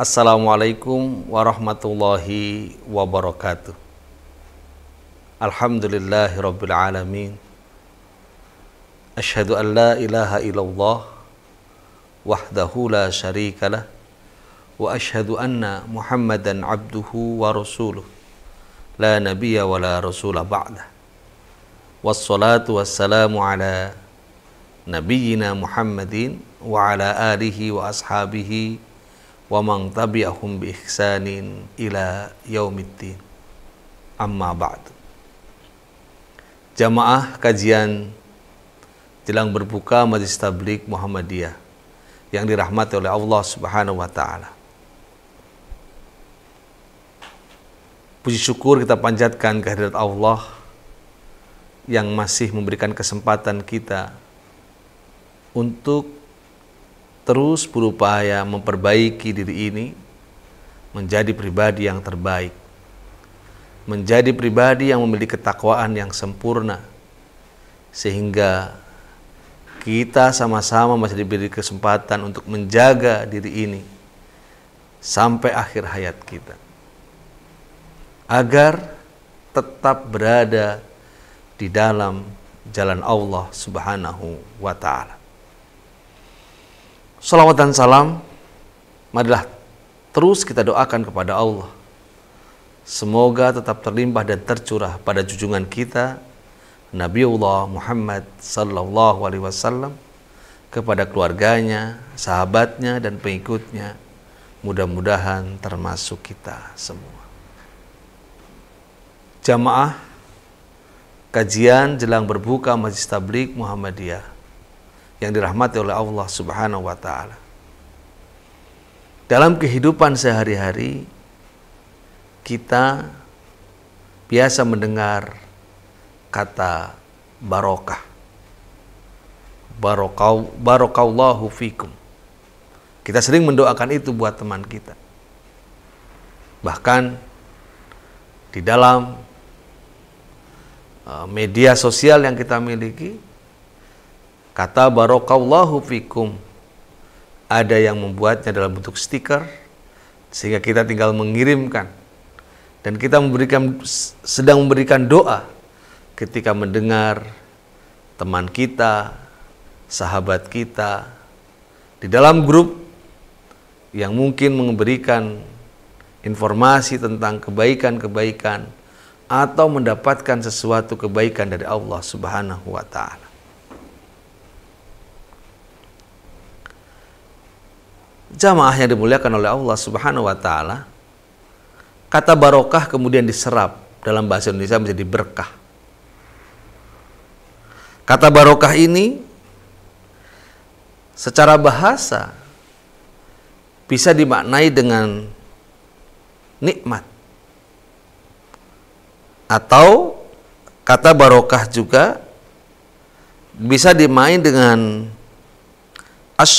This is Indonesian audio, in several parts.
Assalamualaikum warahmatullahi wabarakatuh Alhamdulillahi rabbil alamin Ashadu an la ilaha illallah Wahdahu la sharika lah Wa ashadu anna muhammadan abduhu wa rasuluh La nabiya wa la rasulah ba'dah Wassalatu wassalamu ala nabiyina muhammadin Wa ala alihi wa ashabihi wa man tabi'ahum bi ihsanin ila yaumiddin. Amma ba'd. Jamaah kajian jelang berbuka majlis Tablik Muhammadiyah yang dirahmati oleh Allah Subhanahu wa taala. Puji syukur kita panjatkan kehadirat Allah yang masih memberikan kesempatan kita untuk terus berupaya memperbaiki diri ini menjadi pribadi yang terbaik, menjadi pribadi yang memiliki ketakwaan yang sempurna, sehingga kita sama-sama masih diberi kesempatan untuk menjaga diri ini sampai akhir hayat kita, agar tetap berada di dalam jalan Allah Subhanahu wa Ta'ala. Salawat dan salam marilah terus kita doakan kepada Allah. Semoga tetap terlimpah dan tercurah pada junjungan kita Nabiullah Muhammad sallallahu alaihi wasallam kepada keluarganya, sahabatnya dan pengikutnya. Mudah-mudahan termasuk kita semua. Jamaah kajian jelang berbuka Majlis Tablik Muhammadiyah yang dirahmati oleh Allah Subhanahu wa taala. Dalam kehidupan sehari-hari kita biasa mendengar kata barokah. Barokau barokallahu fikum. Kita sering mendoakan itu buat teman kita. Bahkan di dalam eh, media sosial yang kita miliki Kata barokallahu fikum. Ada yang membuatnya dalam bentuk stiker sehingga kita tinggal mengirimkan dan kita memberikan sedang memberikan doa ketika mendengar teman kita, sahabat kita di dalam grup yang mungkin memberikan informasi tentang kebaikan-kebaikan atau mendapatkan sesuatu kebaikan dari Allah Subhanahu wa taala. jamaah yang dimuliakan oleh Allah Subhanahu wa taala kata barokah kemudian diserap dalam bahasa Indonesia menjadi berkah. Kata barokah ini secara bahasa bisa dimaknai dengan nikmat. Atau kata barokah juga bisa dimain dengan as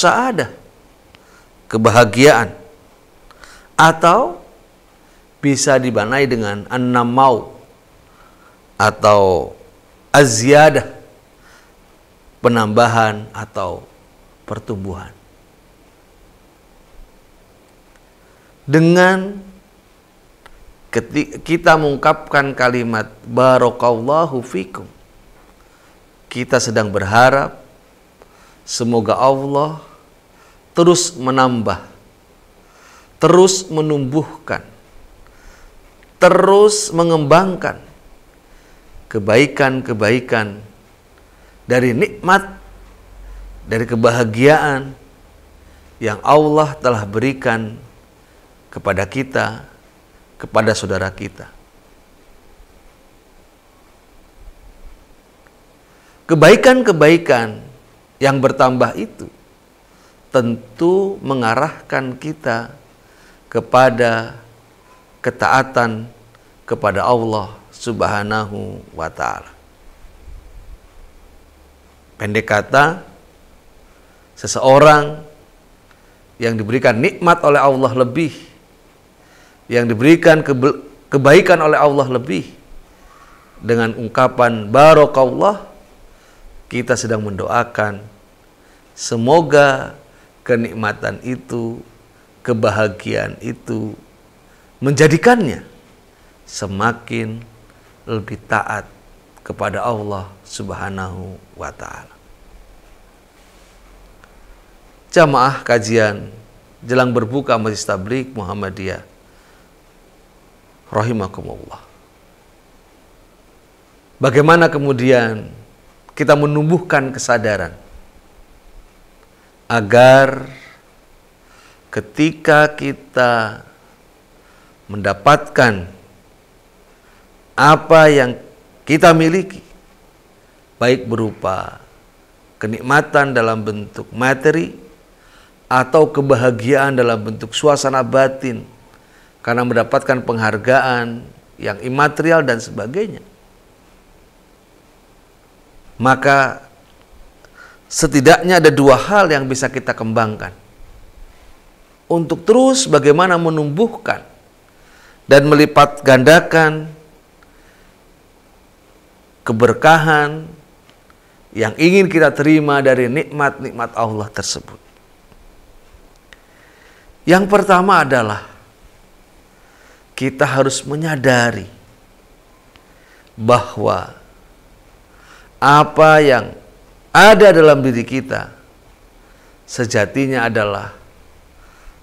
kebahagiaan. Atau bisa dibanai dengan enam mau atau aziadah penambahan atau pertumbuhan. Dengan kita mengungkapkan kalimat barokallahu fikum. Kita sedang berharap semoga Allah terus menambah, terus menumbuhkan, terus mengembangkan kebaikan-kebaikan dari nikmat, dari kebahagiaan yang Allah telah berikan kepada kita, kepada saudara kita. Kebaikan-kebaikan yang bertambah itu tentu mengarahkan kita kepada ketaatan kepada Allah Subhanahu wa taala. Pendek kata, seseorang yang diberikan nikmat oleh Allah lebih, yang diberikan kebaikan oleh Allah lebih dengan ungkapan Barokah Allah, kita sedang mendoakan semoga kenikmatan itu, kebahagiaan itu, menjadikannya semakin lebih taat kepada Allah Subhanahu wa taala. Jamaah kajian jelang berbuka Masjid Tablik Muhammadiyah rahimakumullah. Bagaimana kemudian kita menumbuhkan kesadaran agar ketika kita mendapatkan apa yang kita miliki, baik berupa kenikmatan dalam bentuk materi atau kebahagiaan dalam bentuk suasana batin, karena mendapatkan penghargaan yang imaterial dan sebagainya, maka setidaknya ada dua hal yang bisa kita kembangkan. Untuk terus bagaimana menumbuhkan dan melipat gandakan keberkahan yang ingin kita terima dari nikmat-nikmat Allah tersebut. Yang pertama adalah kita harus menyadari bahwa apa yang ada dalam diri kita sejatinya adalah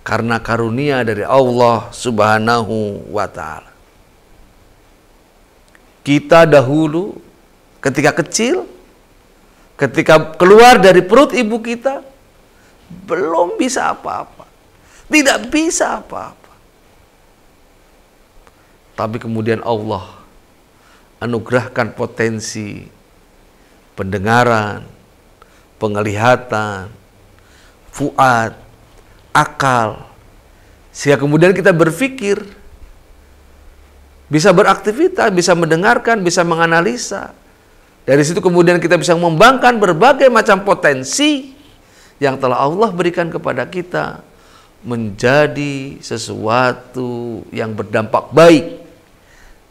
karena karunia dari Allah Subhanahu wa taala. Kita dahulu ketika kecil ketika keluar dari perut ibu kita belum bisa apa-apa. Tidak bisa apa-apa. Tapi kemudian Allah anugerahkan potensi pendengaran, penglihatan, fuad, akal. Sehingga kemudian kita berpikir, bisa beraktivitas, bisa mendengarkan, bisa menganalisa. Dari situ kemudian kita bisa membangkan berbagai macam potensi yang telah Allah berikan kepada kita menjadi sesuatu yang berdampak baik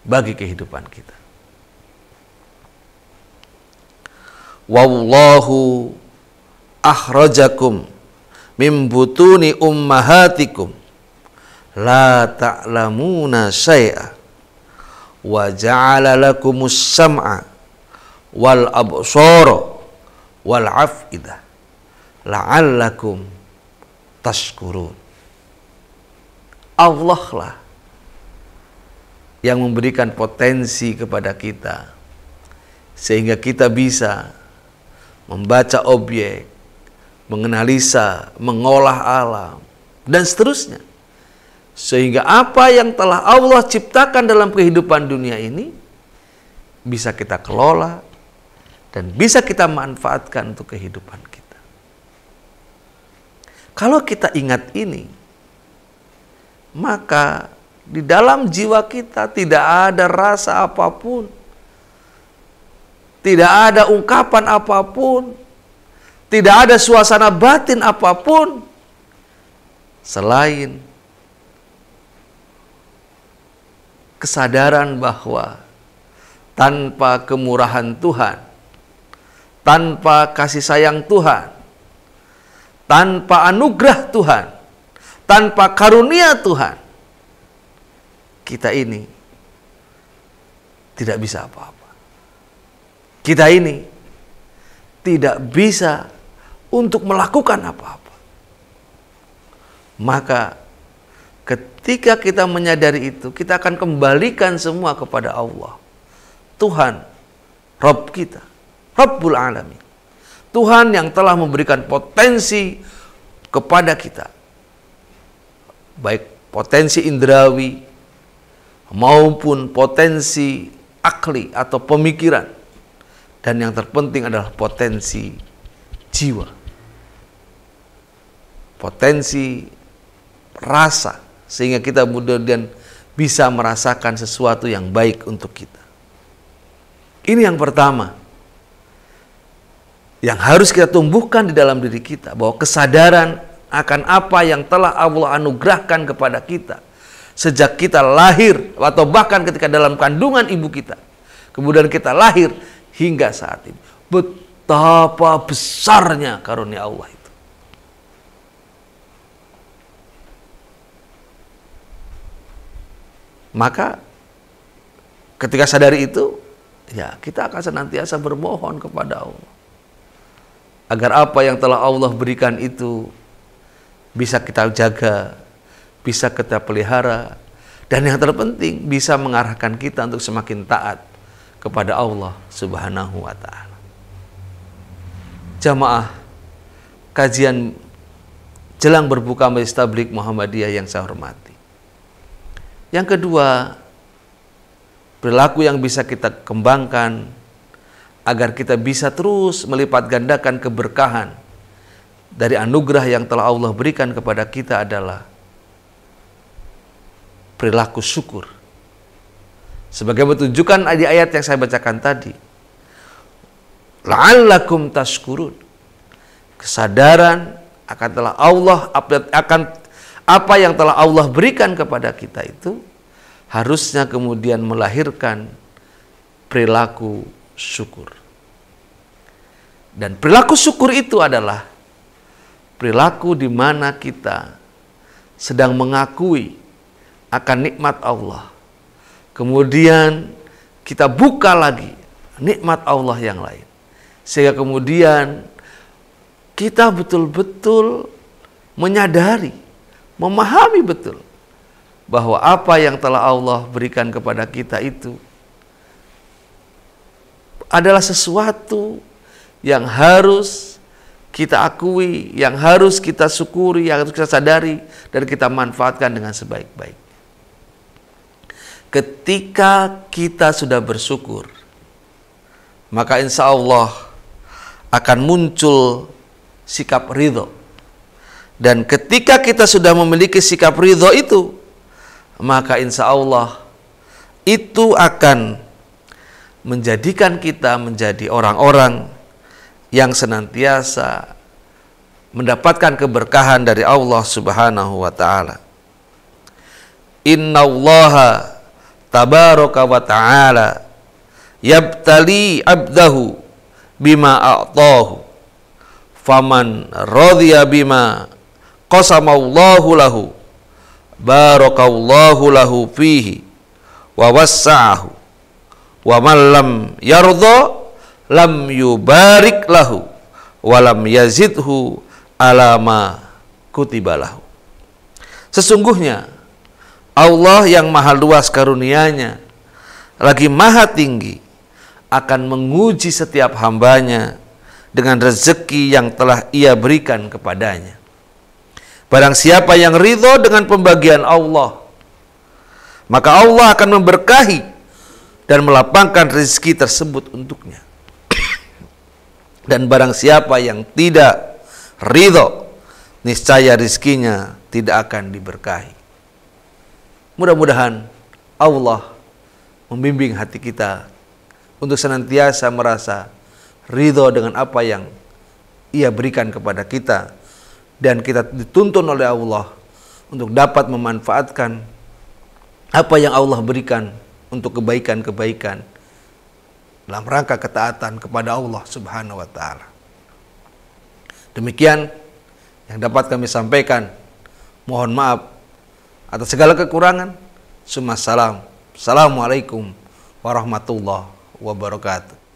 bagi kehidupan kita. wallahu akhrajakum mim butuni ummahatikum la ta'lamuna syai'a wa ja'ala lakumus sam'a wal absara wal afida la'allakum tashkurun Allah lah yang memberikan potensi kepada kita sehingga kita bisa membaca objek, menganalisa, mengolah alam, dan seterusnya. Sehingga apa yang telah Allah ciptakan dalam kehidupan dunia ini bisa kita kelola dan bisa kita manfaatkan untuk kehidupan kita. Kalau kita ingat ini, maka di dalam jiwa kita tidak ada rasa apapun tidak ada ungkapan apapun. Tidak ada suasana batin apapun. Selain kesadaran bahwa tanpa kemurahan Tuhan, tanpa kasih sayang Tuhan, tanpa anugerah Tuhan, tanpa karunia Tuhan, kita ini tidak bisa apa-apa kita ini tidak bisa untuk melakukan apa-apa. Maka ketika kita menyadari itu, kita akan kembalikan semua kepada Allah. Tuhan, Rob kita, Rabbul Alamin. Tuhan yang telah memberikan potensi kepada kita. Baik potensi indrawi maupun potensi akli atau pemikiran dan yang terpenting adalah potensi jiwa. Potensi rasa sehingga kita kemudian bisa merasakan sesuatu yang baik untuk kita. Ini yang pertama yang harus kita tumbuhkan di dalam diri kita bahwa kesadaran akan apa yang telah Allah anugerahkan kepada kita sejak kita lahir atau bahkan ketika dalam kandungan ibu kita kemudian kita lahir hingga saat ini. Betapa besarnya karunia Allah itu. Maka ketika sadari itu, ya kita akan senantiasa bermohon kepada Allah. Agar apa yang telah Allah berikan itu bisa kita jaga, bisa kita pelihara, dan yang terpenting bisa mengarahkan kita untuk semakin taat kepada Allah Subhanahu wa taala. Jamaah kajian jelang berbuka Majelis Tablik Muhammadiyah yang saya hormati. Yang kedua, perilaku yang bisa kita kembangkan agar kita bisa terus melipat gandakan keberkahan dari anugerah yang telah Allah berikan kepada kita adalah perilaku syukur sebagai petunjukan di ayat yang saya bacakan tadi. La'allakum tashkurun. Kesadaran akan telah Allah akan apa yang telah Allah berikan kepada kita itu harusnya kemudian melahirkan perilaku syukur. Dan perilaku syukur itu adalah perilaku di mana kita sedang mengakui akan nikmat Allah Kemudian kita buka lagi nikmat Allah yang lain. Sehingga kemudian kita betul-betul menyadari, memahami betul bahwa apa yang telah Allah berikan kepada kita itu adalah sesuatu yang harus kita akui, yang harus kita syukuri, yang harus kita sadari, dan kita manfaatkan dengan sebaik-baik ketika kita sudah bersyukur, maka insya Allah akan muncul sikap ridho. Dan ketika kita sudah memiliki sikap ridho itu, maka insya Allah itu akan menjadikan kita menjadi orang-orang yang senantiasa mendapatkan keberkahan dari Allah Subhanahu wa taala tabaraka wa ta'ala yabtali abdahu bima a'tahu faman radhiya bima Allahu lahu Allahu lahu fihi wa wassa'ahu wa man lam yardha lam yubarik lahu wa lam yazidhu alama kutibalahu sesungguhnya Allah yang maha luas karuniaNya lagi maha tinggi akan menguji setiap hambanya dengan rezeki yang telah ia berikan kepadanya. Barang siapa yang ridho dengan pembagian Allah, maka Allah akan memberkahi dan melapangkan rezeki tersebut untuknya. Dan barang siapa yang tidak ridho, niscaya rezekinya tidak akan diberkahi. Mudah-mudahan Allah membimbing hati kita untuk senantiasa merasa ridho dengan apa yang Ia berikan kepada kita dan kita dituntun oleh Allah untuk dapat memanfaatkan apa yang Allah berikan untuk kebaikan-kebaikan dalam rangka ketaatan kepada Allah Subhanahu wa taala. Demikian yang dapat kami sampaikan. Mohon maaf atas segala kekurangan. Assalamualaikum warahmatullahi wabarakatuh.